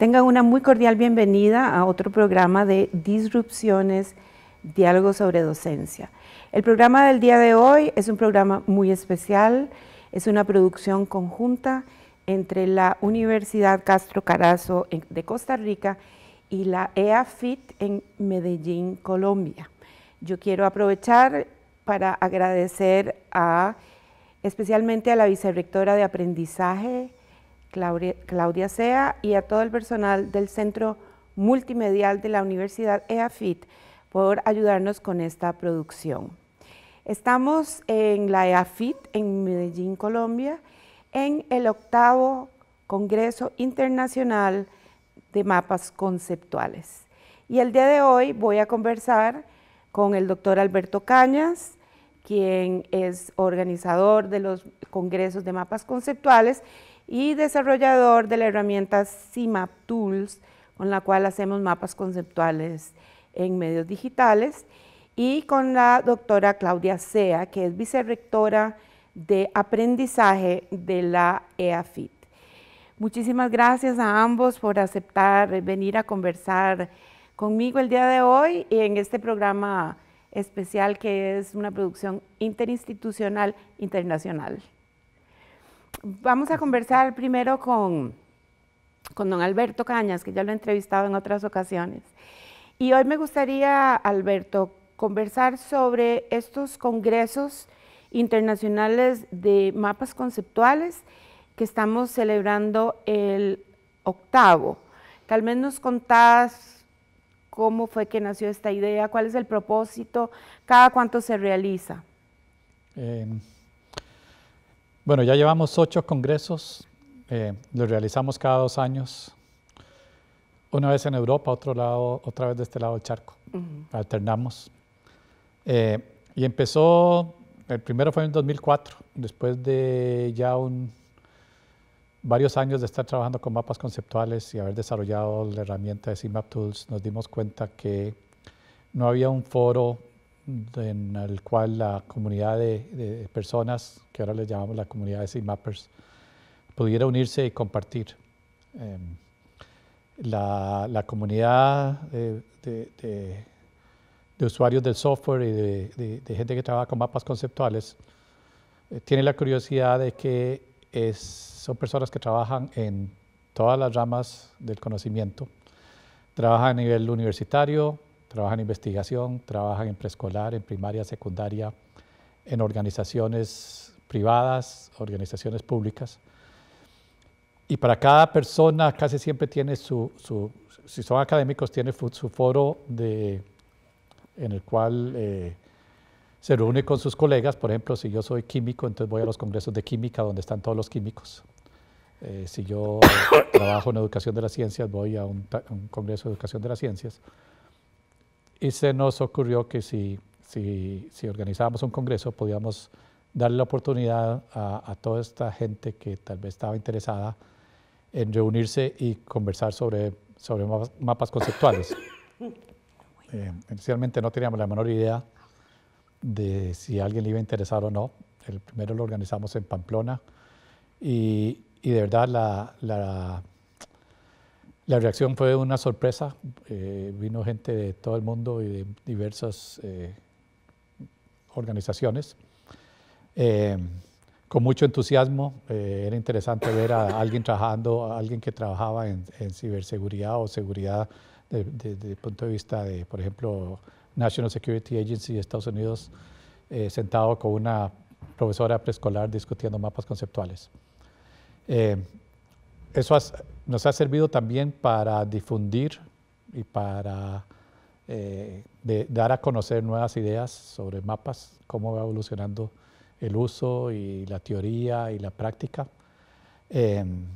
Tengan una muy cordial bienvenida a otro programa de Disrupciones, Diálogo sobre Docencia. El programa del día de hoy es un programa muy especial, es una producción conjunta entre la Universidad Castro Carazo de Costa Rica y la EAFIT en Medellín, Colombia. Yo quiero aprovechar para agradecer a, especialmente a la vicerrectora de aprendizaje Claudia Sea y a todo el personal del Centro Multimedial de la Universidad EAFIT por ayudarnos con esta producción. Estamos en la EAFIT en Medellín, Colombia, en el octavo Congreso Internacional de Mapas Conceptuales. Y el día de hoy voy a conversar con el doctor Alberto Cañas, quien es organizador de los Congresos de Mapas Conceptuales y desarrollador de la herramienta CIMAP Tools, con la cual hacemos mapas conceptuales en medios digitales, y con la doctora Claudia Sea, que es vicerrectora de aprendizaje de la EAFIT. Muchísimas gracias a ambos por aceptar venir a conversar conmigo el día de hoy en este programa especial que es una producción interinstitucional internacional vamos a conversar primero con, con don Alberto Cañas, que ya lo he entrevistado en otras ocasiones. Y hoy me gustaría, Alberto, conversar sobre estos congresos internacionales de mapas conceptuales que estamos celebrando el octavo. Tal vez nos contás cómo fue que nació esta idea, cuál es el propósito, cada cuánto se realiza. Em, bueno, ya llevamos ocho congresos, eh, los realizamos cada dos años, una vez en Europa, otro lado, otra vez de este lado del charco, alternamos. Eh, y empezó, el primero fue en 2004, después de ya un, varios años de estar trabajando con mapas conceptuales y haber desarrollado la herramienta de CMAP Tools, nos dimos cuenta que no había un foro en el cual la comunidad de, personas, que ahora le llamamos la comunidad de Mappers, pudiera unirse y compartir. Em, la, la, comunidad de, de, usuarios del software y de, gente que trabaja con mapas conceptuales eh, tiene la curiosidad de que es, son personas que trabajan en todas las ramas del conocimiento. Trabajan a nivel universitario, Trabajan en investigación, trabajan en preescolar, en primaria, secundaria, en organizaciones privadas, organizaciones públicas. Y para cada persona casi siempre tiene su, si son académicos, tiene su foro de, en el cual eh, se reúne con sus colegas. Por ejemplo, si yo soy químico, entonces voy a los congresos de química donde están todos los químicos. Eh, si yo trabajo en educación de las ciencias, voy a un congreso de educación de las ciencias. Y se nos ocurrió que si, si, si organizábamos un congreso, podíamos darle la oportunidad a, toda esta gente que tal vez estaba interesada en reunirse y conversar sobre, sobre mapas, conceptuales. Eh, inicialmente no teníamos la menor idea de si a alguien le iba a interesar o no. El primero lo organizamos en Pamplona y, y de verdad la, la la reacción fue una sorpresa. Eh, vino gente de todo el mundo y de diversas eh, organizaciones. Eh, con mucho entusiasmo. era interesante ver a alguien trabajando, a alguien que trabajaba en, ciberseguridad o seguridad desde el punto de vista de, por ejemplo, National Security Agency de Estados Unidos, sentado con una profesora preescolar discutiendo mapas conceptuales eso nos ha servido también para difundir y para eh, de, dar a conocer nuevas ideas sobre mapas, cómo va evolucionando el uso y la teoría y la práctica. Em,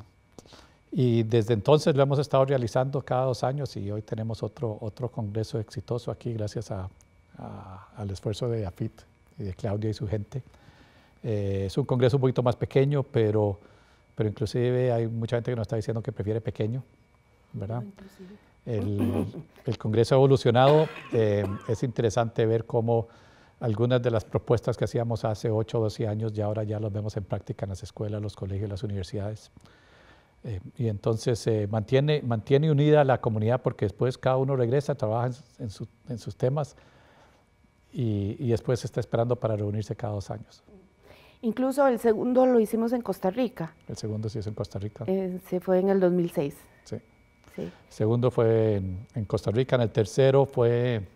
y desde entonces lo hemos estado realizando cada dos años y hoy tenemos otro, otro congreso exitoso aquí gracias al esfuerzo de AFIT y de Claudia y su gente. Eh, es un congreso un poquito más pequeño, pero pero inclusive hay mucha gente que nos está diciendo que prefiere pequeño, ¿verdad? Ah, el, Congreso ha evolucionado, eh, es interesante ver cómo algunas de las propuestas que hacíamos hace 8 o 12 años ya ahora ya las vemos en práctica en las escuelas, los colegios, las universidades. Eh, y entonces eh, mantiene, mantiene unida la comunidad porque después cada uno regresa, trabaja en, sus temas y, y, después está esperando para reunirse cada dos años. Incluso el segundo lo hicimos en Costa Rica. El segundo sí es en Costa Rica. Eh, se fue en el 2006. Sí. segundo fue en, Costa Rica. En el tercero fue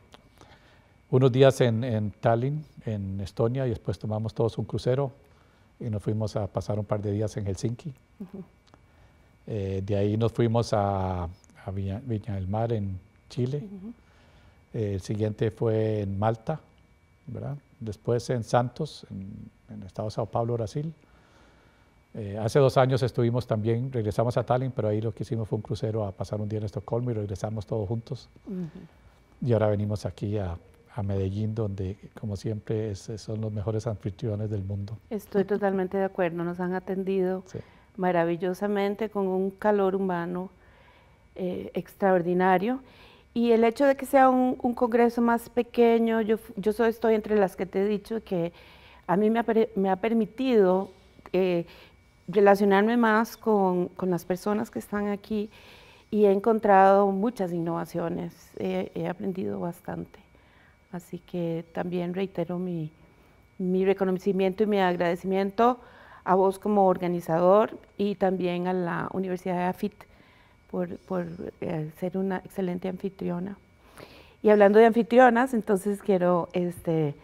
unos días en, Tallinn, en Estonia, y después tomamos todos un crucero y nos fuimos a pasar un par de días en Helsinki. Eh, de ahí nos fuimos a, Viña, del Mar, en Chile. Eh, el siguiente fue en Malta, ¿verdad? Después en Santos, en en el estado de Sao Paulo, Brasil. Eh, hace dos años estuvimos también, regresamos a Tallinn, pero ahí lo que hicimos fue un crucero a pasar un día en Estocolmo y regresamos todos juntos. Y ahora venimos aquí a, a Medellín, donde como siempre son los mejores anfitriones del mundo. Estoy totalmente de acuerdo, nos han atendido maravillosamente con un calor humano eh, extraordinario. Y el hecho de que sea un, un congreso más pequeño, yo, yo soy, estoy entre las que te he dicho que a mí me ha, permitido eh, relacionarme más con, las personas que están aquí y he encontrado muchas innovaciones, he, aprendido bastante. Así que también reitero mi, reconocimiento y mi agradecimiento a vos como organizador y también a la Universidad de AFIT por, eh, ser una excelente anfitriona. Y hablando de anfitrionas, entonces quiero este,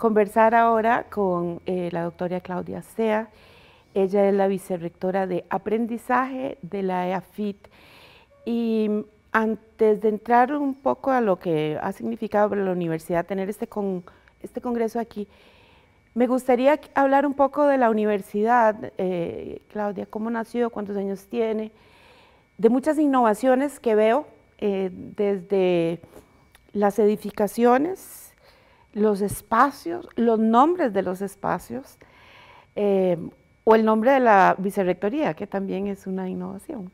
conversar ahora con eh, la doctora Claudia Sea. Ella es la vicerrectora de aprendizaje de la EAFIT. Y antes de entrar un poco a lo que ha significado para la universidad tener este, con, este congreso aquí, me gustaría hablar un poco de la universidad, eh, Claudia, cómo nació, cuántos años tiene, de muchas innovaciones que veo eh, desde las edificaciones los espacios, los nombres de los espacios eh, o el nombre de la vicerrectoría, que también es una innovación.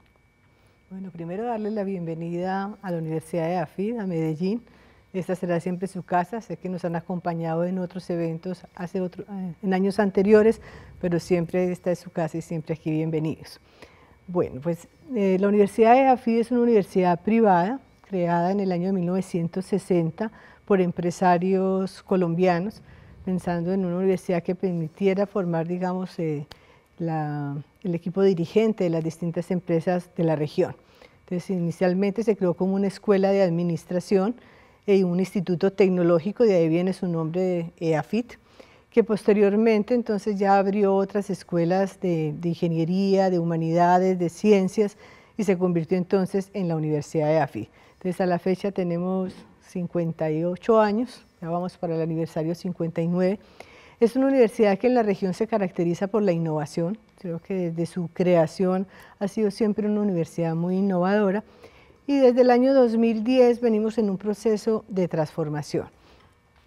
Bueno, primero darle la bienvenida a la Universidad de AFID, a Medellín. Esta será siempre su casa. Sé que nos han acompañado en otros eventos eh, en años anteriores, pero siempre esta es su casa y siempre aquí bienvenidos. Bueno, pues eh, la Universidad de AFID es una universidad privada creada en el año 1960 por empresarios colombianos, pensando en una universidad que permitiera formar, digamos, eh, el equipo dirigente de las distintas empresas de la región. Entonces, inicialmente se creó como una escuela de administración y e un instituto tecnológico, de ahí viene su nombre EAFIT, eh, e que posteriormente entonces ya abrió otras escuelas de, de, ingeniería, de humanidades, de ciencias, y se convirtió entonces en la Universidad EAFIT. E entonces, a la fecha tenemos 58 años, ya vamos para el aniversario 59. Es una universidad que en la región se caracteriza por la innovación, creo que desde su creación ha sido siempre una universidad muy innovadora y desde el año 2010 venimos en un proceso de transformación,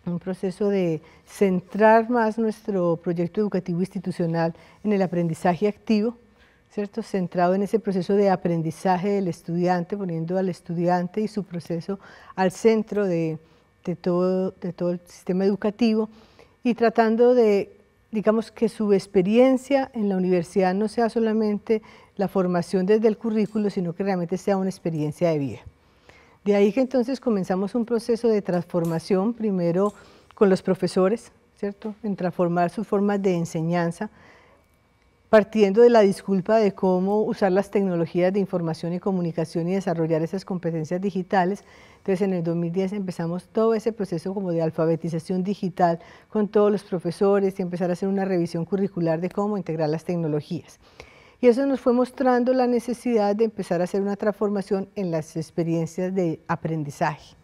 un proceso de centrar más nuestro proyecto educativo institucional en el aprendizaje activo, ¿cierto? Centrado en ese proceso de aprendizaje del estudiante, poniendo al estudiante y su proceso al centro de, todo, el sistema educativo y tratando de, digamos, que su experiencia en la universidad no sea solamente la formación desde el currículo, sino que realmente sea una experiencia de vida. De ahí que entonces comenzamos un proceso de transformación, primero con los profesores, ¿cierto? En transformar sus formas de enseñanza, partiendo de la disculpa de cómo usar las tecnologías de información y comunicación y desarrollar esas competencias digitales. Entonces en el 2010 empezamos todo ese proceso como de alfabetización digital con todos los profesores y empezar a hacer una revisión curricular de cómo integrar las tecnologías. Y eso nos fue mostrando la necesidad de empezar a hacer una transformación en las experiencias de aprendizaje.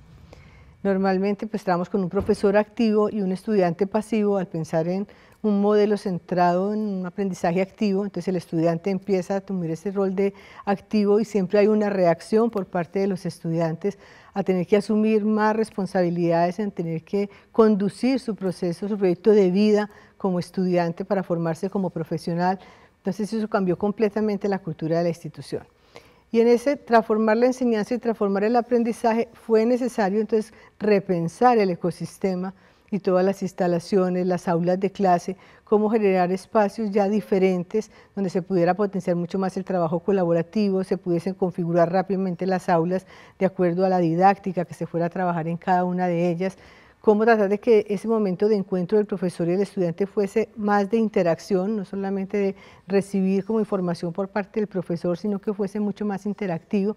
Normalmente pues trabajamos con un profesor activo y un estudiante pasivo al pensar en un modelo centrado en un aprendizaje activo, entonces el estudiante empieza a asumir ese rol de activo y siempre hay una reacción por parte de los estudiantes a tener que asumir más responsabilidades, en tener que conducir su proceso, su proyecto de vida como estudiante para formarse como profesional. Entonces eso cambió completamente la cultura de la institución. Y en ese transformar la enseñanza y transformar el aprendizaje fue necesario entonces repensar el ecosistema y todas las instalaciones, las aulas de clase, cómo generar espacios ya diferentes donde se pudiera potenciar mucho más el trabajo colaborativo, se pudiesen configurar rápidamente las aulas de acuerdo a la didáctica que se fuera a trabajar en cada una de ellas, cómo tratar de que ese momento de encuentro del profesor y el estudiante fuese más de interacción, no solamente de recibir como información por parte del profesor, sino que fuese mucho más interactivo.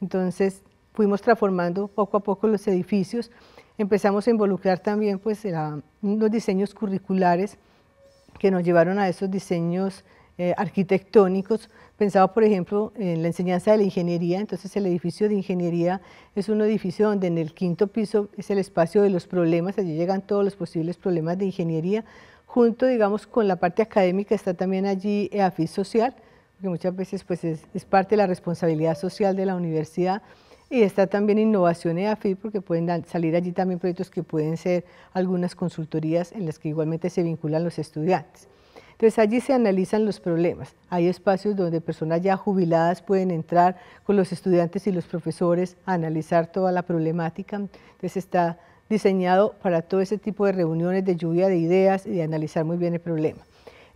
Entonces fuimos transformando poco a poco los edificios empezamos a involucrar también pues, los diseños curriculares que nos llevaron a esos diseños eh, arquitectónicos. Pensaba, por ejemplo, en la enseñanza de la ingeniería. Entonces, el edificio de ingeniería es un edificio donde en el quinto piso es el espacio de los problemas. Allí llegan todos los posibles problemas de ingeniería. Junto, digamos, con la parte académica está también allí EAFIS eh, social, que muchas veces pues, es parte de la responsabilidad social de la universidad. Y está también Innovación EAFI, porque pueden salir allí también proyectos que pueden ser algunas consultorías en las que igualmente se vinculan los estudiantes. Entonces allí se analizan los problemas. Hay espacios donde personas ya jubiladas pueden entrar con los estudiantes y los profesores a analizar toda la problemática. Entonces está diseñado para todo ese tipo de reuniones de lluvia de ideas y de analizar muy bien el problema.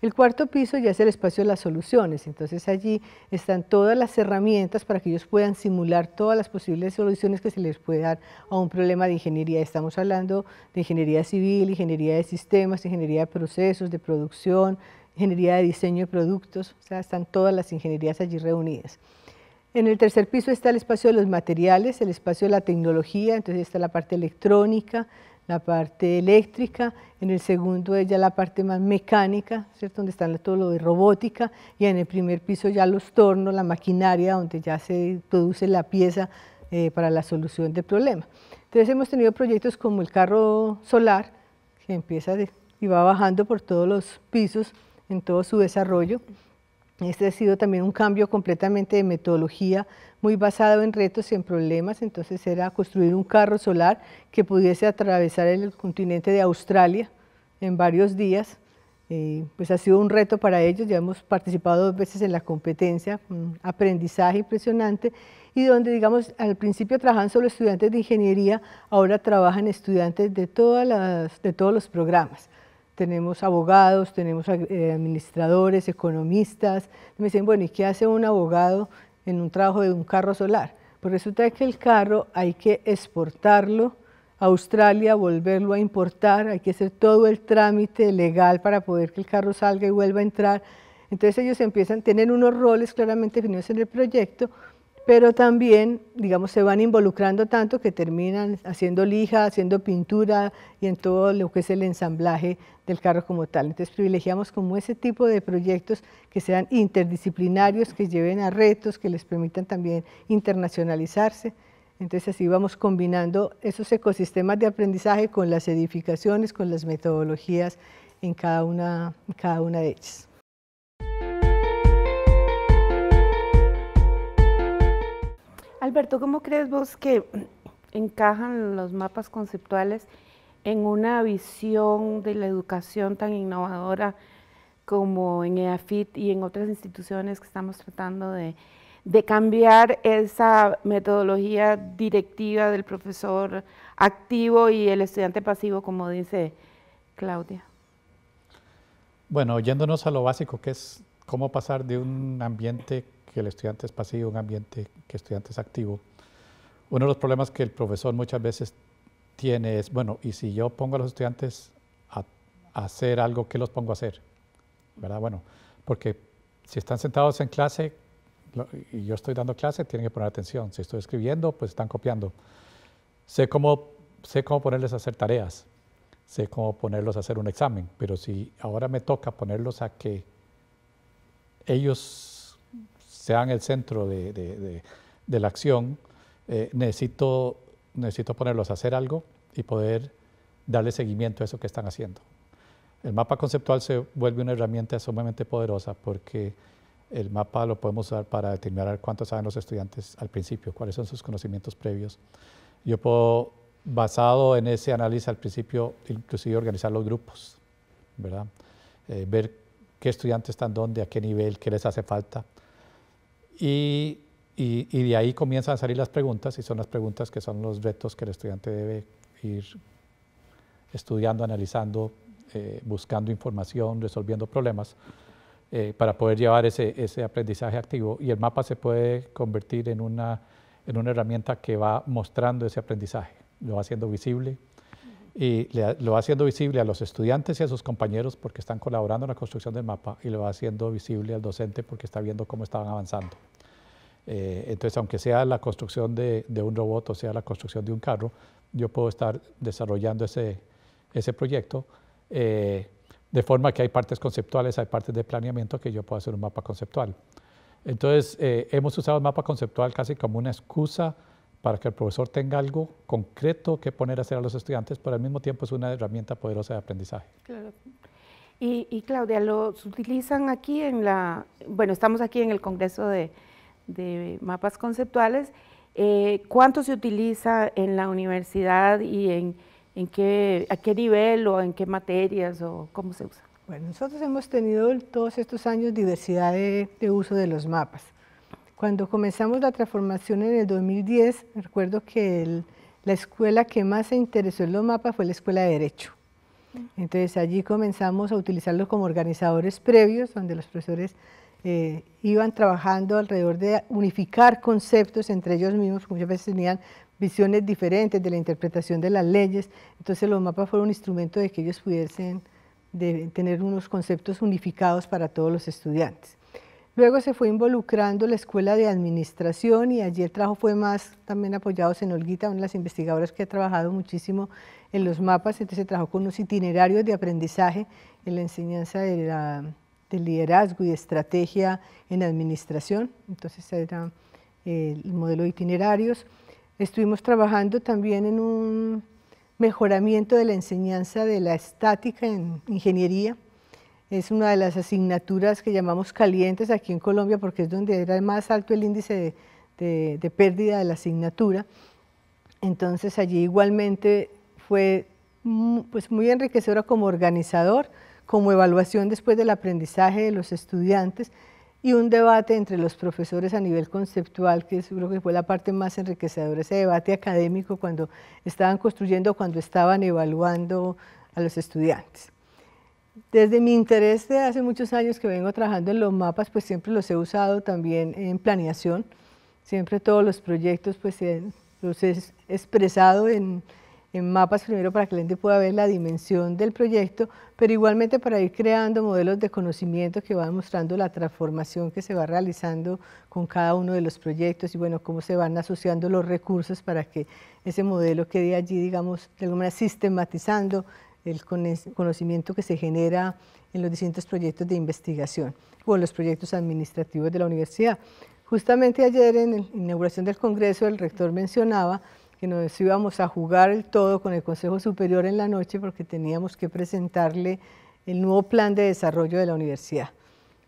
El cuarto piso ya es el espacio de las soluciones, entonces allí están todas las herramientas para que ellos puedan simular todas las posibles soluciones que se les puede dar a un problema de ingeniería. Estamos hablando de ingeniería civil, ingeniería de sistemas, ingeniería de procesos, de producción, ingeniería de diseño de productos, o sea, están todas las ingenierías allí reunidas. En el tercer piso está el espacio de los materiales, el espacio de la tecnología, entonces está la parte electrónica, la parte eléctrica, en el segundo es ya la parte más mecánica, ¿cierto? donde está todo lo de robótica, y en el primer piso ya los tornos, la maquinaria, donde ya se produce la pieza eh, para la solución de problemas. Entonces hemos tenido proyectos como el carro solar, que empieza y va bajando por todos los pisos en todo su desarrollo, este ha sido también un cambio completamente de metodología, muy basado en retos y en problemas. Entonces era construir un carro solar que pudiese atravesar el continente de Australia en varios días. Eh, pues ha sido un reto para ellos, ya hemos participado dos veces en la competencia, un aprendizaje impresionante, y donde, digamos, al principio trabajaban solo estudiantes de ingeniería, ahora trabajan estudiantes de, todas las, de todos los programas tenemos abogados, tenemos eh, administradores, economistas. Me dicen, bueno, ¿y qué hace un abogado en un trabajo de un carro solar? Pues resulta que el carro hay que exportarlo a Australia, volverlo a importar, hay que hacer todo el trámite legal para poder que el carro salga y vuelva a entrar. Entonces ellos empiezan a tener unos roles claramente definidos en el proyecto, pero también, digamos, se van involucrando tanto que terminan haciendo lija, haciendo pintura y en todo lo que es el ensamblaje del carro como tal. Entonces privilegiamos como ese tipo de proyectos que sean interdisciplinarios, que lleven a retos, que les permitan también internacionalizarse. Entonces así vamos combinando esos ecosistemas de aprendizaje con las edificaciones, con las metodologías en cada una, cada una de ellas. Alberto, ¿cómo crees vos que encajan los mapas conceptuales en una visión de la educación tan innovadora como en EAFIT y en otras instituciones que estamos tratando de, cambiar esa metodología directiva del profesor activo y el estudiante pasivo, como dice Claudia? Bueno, yéndonos a lo básico, que es cómo pasar de un ambiente que el estudiante es pasivo, un ambiente que el estudiante es activo. Uno de los problemas que el profesor muchas veces tiene es, bueno, ¿y si yo pongo a los estudiantes a, hacer algo, qué los pongo a hacer? ¿Verdad? Bueno, porque si están sentados en clase y yo estoy dando clase, tienen que poner atención. Si estoy escribiendo, pues están copiando. Sé cómo, sé cómo ponerles a hacer tareas, sé cómo ponerlos a hacer un examen, pero si ahora me toca ponerlos a que ellos sean el centro de, la acción, eh, necesito, ponerlos a hacer algo y poder darle seguimiento a eso que están haciendo. El mapa conceptual se vuelve una herramienta sumamente poderosa porque el mapa lo podemos usar para determinar cuánto saben los estudiantes al principio, cuáles son sus conocimientos previos. Yo puedo, basado en ese análisis al principio, inclusive organizar los grupos, eh, ver qué estudiantes están dónde, a qué nivel, qué les hace falta. Y, de ahí comienzan a salir las preguntas y son las preguntas que son los retos que el estudiante debe ir estudiando, analizando, eh, buscando información, resolviendo problemas eh, para poder llevar ese, aprendizaje activo. Y el mapa se puede convertir en una herramienta que va mostrando ese aprendizaje, lo va haciendo visible, y lo va haciendo visible a los estudiantes y a sus compañeros porque están colaborando en la construcción del mapa y lo va haciendo visible al docente porque está viendo cómo estaban avanzando. Eh, entonces, aunque sea la construcción de, de, un robot o sea la construcción de un carro, yo puedo estar desarrollando ese, ese proyecto eh, de forma que hay partes conceptuales, hay partes de planeamiento que yo puedo hacer un mapa conceptual. Entonces, eh, hemos usado el mapa conceptual casi como una excusa para que el profesor tenga algo concreto que poner a hacer a los estudiantes, pero al mismo tiempo es una herramienta poderosa de aprendizaje. Y, Claudia, ¿los utilizan aquí en la, bueno, estamos aquí en el Congreso de, Mapas Conceptuales, eh, ¿cuánto se utiliza en la universidad y en, qué, a qué nivel o en qué materias o cómo se usa? Bueno, nosotros hemos tenido todos estos años diversidad de uso de los mapas. Cuando comenzamos la transformación en el 2010, recuerdo que la escuela que más se interesó en los mapas fue la Escuela de Derecho. Entonces allí comenzamos a utilizarlos como organizadores previos, donde los profesores eh, iban trabajando alrededor de unificar conceptos entre ellos mismos, que muchas veces tenían visiones diferentes de la interpretación de las leyes, entonces los mapas fueron un instrumento de que ellos pudiesen tener unos conceptos unificados para todos los estudiantes. Luego se fue involucrando la Escuela de Administración y allí el trabajo fue más también apoyados en Olguita, una de las investigadoras que ha trabajado muchísimo en los mapas, entonces se trabajó con unos itinerarios de aprendizaje en la enseñanza de, liderazgo y estrategia en administración, entonces era eh, el modelo de itinerarios. Estuvimos trabajando también en un mejoramiento de la enseñanza de la estática en ingeniería, es una de las asignaturas que llamamos calientes aquí en Colombia porque es donde era más alto el índice de, pérdida de la asignatura. Entonces allí igualmente fue pues, muy enriquecedora como organizador, como evaluación después del aprendizaje de los estudiantes y un debate entre los profesores a nivel conceptual, que creo que fue la parte más enriquecedora, ese debate académico cuando estaban construyendo, cuando estaban evaluando a los estudiantes. Desde mi interés de hace muchos años que vengo trabajando en los mapas, pues siempre los he usado también en planeación. Siempre todos los proyectos pues eh, los he expresado en, en mapas primero para que la gente pueda ver la dimensión del proyecto, pero igualmente para ir creando modelos de conocimiento que van mostrando la transformación que se va realizando con cada uno de los proyectos y bueno, cómo se van asociando los recursos para que ese modelo quede allí, digamos, de alguna manera sistematizando el conocimiento que se genera en los distintos proyectos de investigación o en los proyectos administrativos de la universidad. Justamente ayer en la inauguración del Congreso el rector mencionaba que nos íbamos a jugar el todo con el Consejo Superior en la noche porque teníamos que presentarle el nuevo plan de desarrollo de la universidad.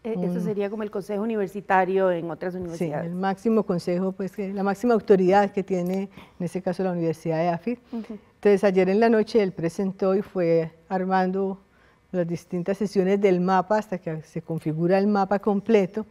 E, eso sería como el consejo universitario en otras universidades. Sí, el máximo consejo, pues la máxima autoridad que tiene, en ese caso la Universidad de AFIR. Entonces ayer en la noche él presentó y fue armando las distintas sesiones del mapa hasta que se configura el mapa completo.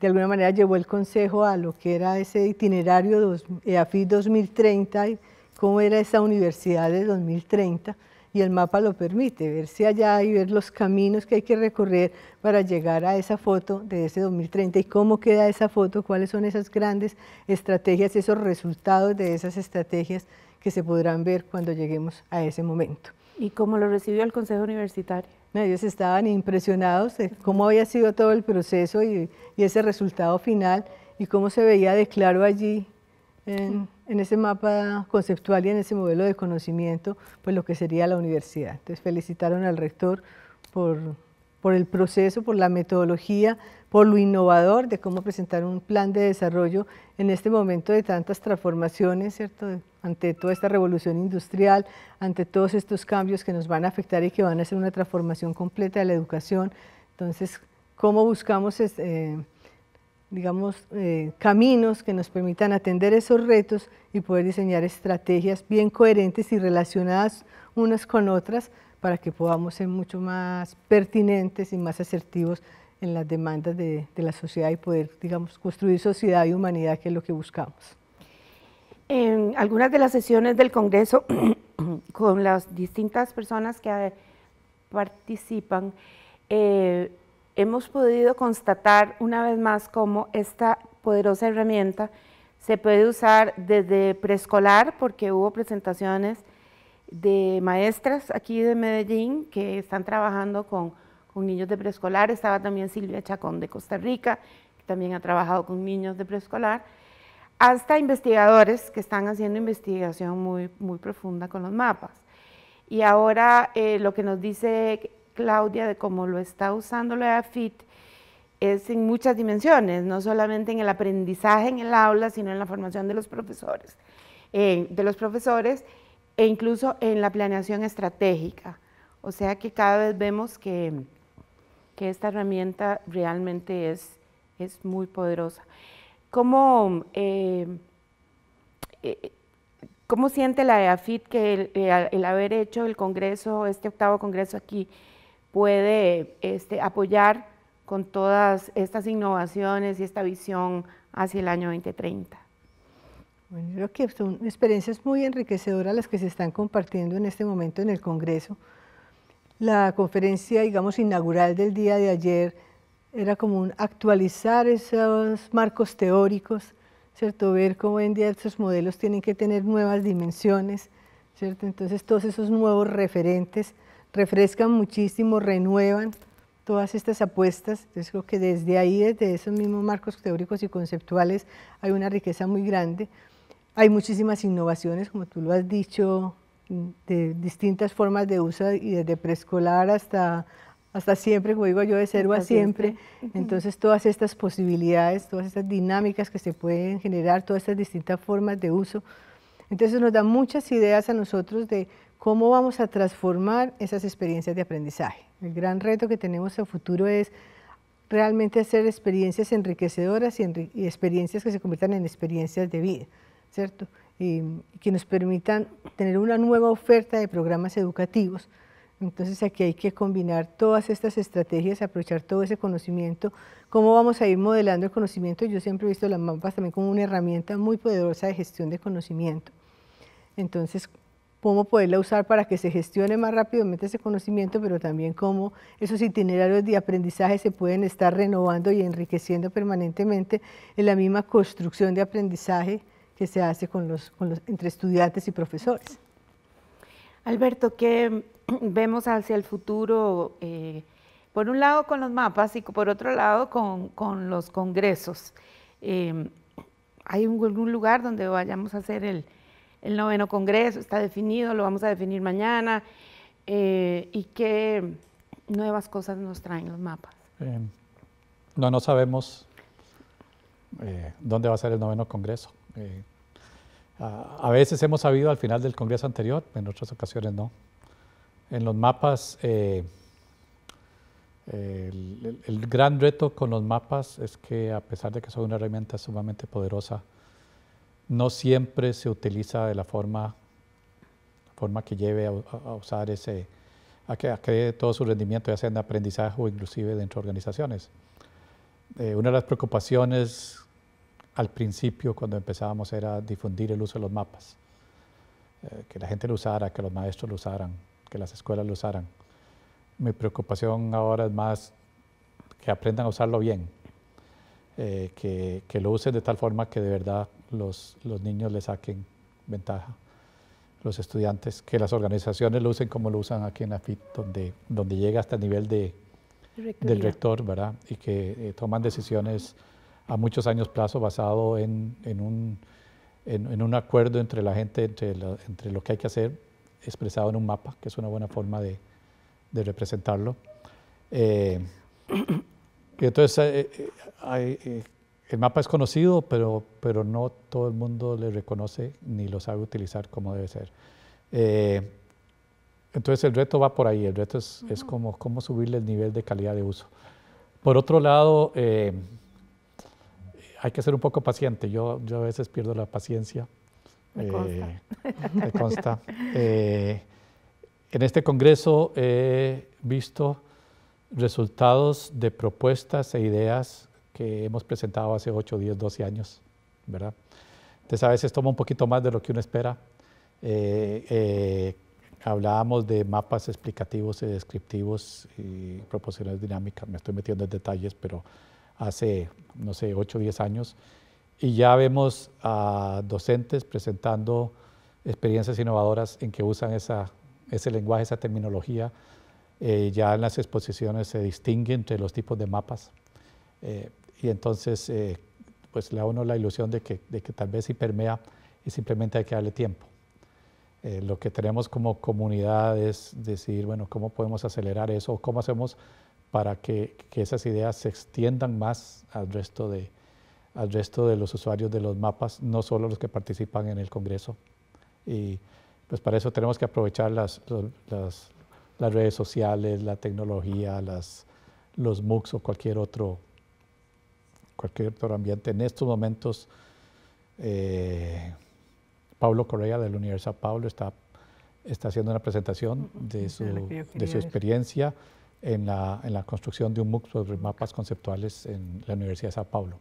De alguna manera llevó el consejo a lo que era ese itinerario EAFI eh, 2030 y cómo era esa universidad de 2030 y el mapa lo permite, verse allá y ver los caminos que hay que recorrer para llegar a esa foto de ese 2030 y cómo queda esa foto, cuáles son esas grandes estrategias, esos resultados de esas estrategias que se podrán ver cuando lleguemos a ese momento. ¿Y cómo lo recibió el Consejo Universitario? Ellos estaban impresionados de cómo había sido todo el proceso y, y ese resultado final y cómo se veía de claro allí en, en ese mapa conceptual y en ese modelo de conocimiento, pues lo que sería la universidad. Entonces felicitaron al rector por, por el proceso, por la metodología, por lo innovador de cómo presentar un plan de desarrollo en este momento de tantas transformaciones, ¿cierto? ante toda esta revolución industrial, ante todos estos cambios que nos van a afectar y que van a ser una transformación completa de la educación. Entonces, ¿cómo buscamos... Eh, digamos, eh, caminos que nos permitan atender esos retos y poder diseñar estrategias bien coherentes y relacionadas unas con otras para que podamos ser mucho más pertinentes y más asertivos en las demandas de, la sociedad y poder, digamos, construir sociedad y humanidad, que es lo que buscamos. En algunas de las sesiones del Congreso, con las distintas personas que eh, participan, eh, hemos podido constatar una vez más cómo esta poderosa herramienta se puede usar desde preescolar, porque hubo presentaciones de maestras aquí de Medellín que están trabajando con, niños de preescolar. Estaba también Silvia Chacón de Costa Rica, que también ha trabajado con niños de preescolar, hasta investigadores que están haciendo investigación muy, muy profunda con los mapas. Y ahora eh, lo que nos dice Claudia de cómo lo está usando la EAFIT, es en muchas dimensiones, no solamente en el aprendizaje en el aula, sino en la formación de los profesores, de los profesores e incluso en la planeación estratégica. O sea que cada vez vemos que, esta herramienta realmente es, es muy poderosa. ¿Cómo, eh, eh, siente la EAFIT que el, haber hecho el congreso, este octavo congreso aquí puede este, apoyar con todas estas innovaciones y esta visión hacia el año 2030. Bueno, creo que son experiencias muy enriquecedoras las que se están compartiendo en este momento en el Congreso. La conferencia, digamos, inaugural del día de ayer era como actualizar esos marcos teóricos, ¿cierto? Ver cómo en día estos modelos tienen que tener nuevas dimensiones, ¿cierto? Entonces, todos esos nuevos referentes refrescan muchísimo, renuevan todas estas apuestas. Entonces creo que desde ahí, desde esos mismos marcos teóricos y conceptuales, hay una riqueza muy grande. Hay muchísimas innovaciones, como tú lo has dicho, de distintas formas de uso y desde preescolar hasta, hasta siempre, como digo yo, de cero a siempre. Entonces todas estas posibilidades, todas estas dinámicas que se pueden generar, todas estas distintas formas de uso. Entonces nos dan muchas ideas a nosotros de ¿Cómo vamos a transformar esas experiencias de aprendizaje? El gran reto que tenemos en el futuro es realmente hacer experiencias enriquecedoras y, experiencias que se conviertan en experiencias de vida, ¿cierto? Y, y, que nos permitan tener una nueva oferta de programas educativos. Entonces aquí hay que combinar todas estas estrategias, aprovechar todo ese conocimiento, cómo vamos a ir modelando el conocimiento. Yo siempre he visto las mapas también como una herramienta muy poderosa de gestión de conocimiento. Entonces, cómo poderla usar para que se gestione más rápidamente ese conocimiento, pero también cómo esos itinerarios de aprendizaje se pueden estar renovando y enriqueciendo permanentemente en la misma construcción de aprendizaje que se hace con los, entre estudiantes y profesores. Alberto, ¿qué vemos hacia el futuro? Eh, por un lado con los mapas y por otro lado con, los congresos. Eh, ¿Hay algún lugar donde vayamos a hacer el, el noveno Congreso está definido, lo vamos a definir mañana, eh, y qué nuevas cosas nos traen los mapas. Em, no, no sabemos eh, dónde va a ser el noveno Congreso. Eh, a, veces hemos sabido al final del Congreso anterior, en otras ocasiones no. En los mapas, el gran reto con los mapas es que a pesar de que son una herramienta sumamente poderosa, no siempre se utiliza de la forma, forma que lleve a, usar ese, a que, a todo su rendimiento, ya sea en aprendizaje o inclusive dentro de organizaciones. Eh, una de las preocupaciones al principio cuando empezábamos era difundir el uso de los mapas, eh, que la gente lo usara, que los maestros lo usaran, que las escuelas lo usaran. Mi preocupación ahora es más que aprendan a usarlo bien, eh, que, que lo usen de tal forma que de verdad los, los niños le saquen ventaja, los estudiantes, que las organizaciones lo usen como lo usan aquí en AFIT, donde, donde llega hasta el nivel de, del rector, ¿verdad? Y que eh, toman decisiones a muchos años plazo basado en, en, un, en, un, acuerdo entre la gente, entre, entre, lo que hay que hacer, expresado en un mapa, que es una buena forma de, de representarlo. Eh, y entonces, eh, hay el mapa es conocido, pero, pero no todo el mundo le reconoce ni lo sabe utilizar como debe ser. Eh, entonces el reto va por ahí, el reto es, como cómo subirle el nivel de calidad de uso. Por otro lado, eh, hay que ser un poco paciente. Yo, yo a veces pierdo la paciencia. Me eh, consta. me consta. en este congreso he visto resultados de propuestas e ideas hemos presentado hace 8, 10, 12 años, ¿verdad? Entonces a veces toma un poquito más de lo que uno espera. Eh, eh, hablábamos de mapas explicativos y descriptivos y proporcionales dinámicas, me estoy metiendo en detalles, pero hace, no sé, 8 10 años, y ya vemos a docentes presentando experiencias innovadoras en que usan esa, ese lenguaje, esa terminología. Eh, ya en las exposiciones se distingue entre los tipos de mapas y entonces eh, pues le da uno la ilusión de que, de que tal vez si permea y simplemente hay que darle tiempo. Eh, lo que tenemos como comunidad es decir, bueno, ¿cómo podemos acelerar eso? ¿Cómo hacemos para que, que esas ideas se extiendan más al resto, de, al resto de los usuarios de los mapas, no solo los que participan en el Congreso? Y pues para eso tenemos que aprovechar las, las, redes sociales, la tecnología, las, los MOOCs o cualquier otro cualquier otro ambiente. En estos momentos, eh, Pablo Correa de la Universidad de Pablo está, está haciendo una presentación de, su, experiencia en la, construcción de un MOOC sobre mapas conceptuales en la Universidad de Sao Paulo.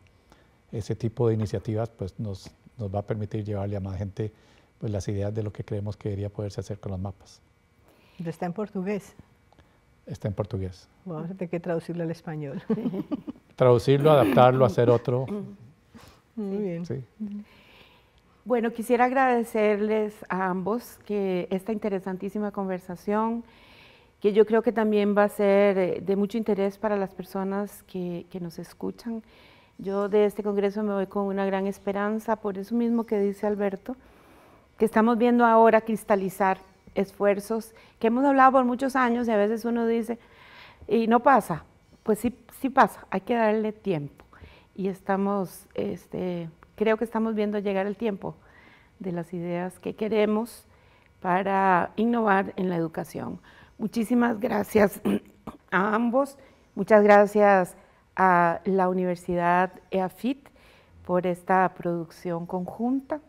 Ese tipo de iniciativas pues, nos, va a permitir llevarle a más gente pues, las ideas de lo que creemos que debería poderse hacer con los mapas. está en portugués está en portugués. Vamos a tener que traducirlo al español. Traducirlo, adaptarlo, hacer otro. Muy bien. Sí. Bueno, quisiera agradecerles a ambos que esta interesantísima conversación, que yo creo que también va a ser eh, de mucho interés para las personas que, que nos escuchan. Yo de este congreso me voy con una gran esperanza, por eso mismo que dice Alberto, que estamos viendo ahora cristalizar esfuerzos que hemos hablado por muchos años y a veces uno dice, y no pasa, pues sí, sí pasa, hay que darle tiempo. Y estamos, este, creo que estamos viendo llegar el tiempo de las ideas que queremos para innovar en la educación. Muchísimas gracias a ambos, muchas gracias a la Universidad EAFIT por esta producción conjunta.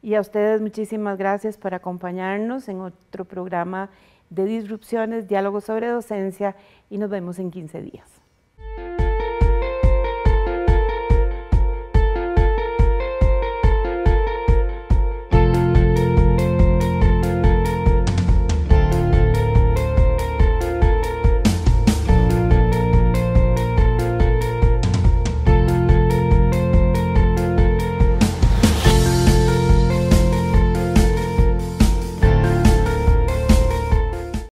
Y a ustedes muchísimas gracias por acompañarnos en otro programa de Disrupciones, diálogo sobre Docencia y nos vemos en 15 días.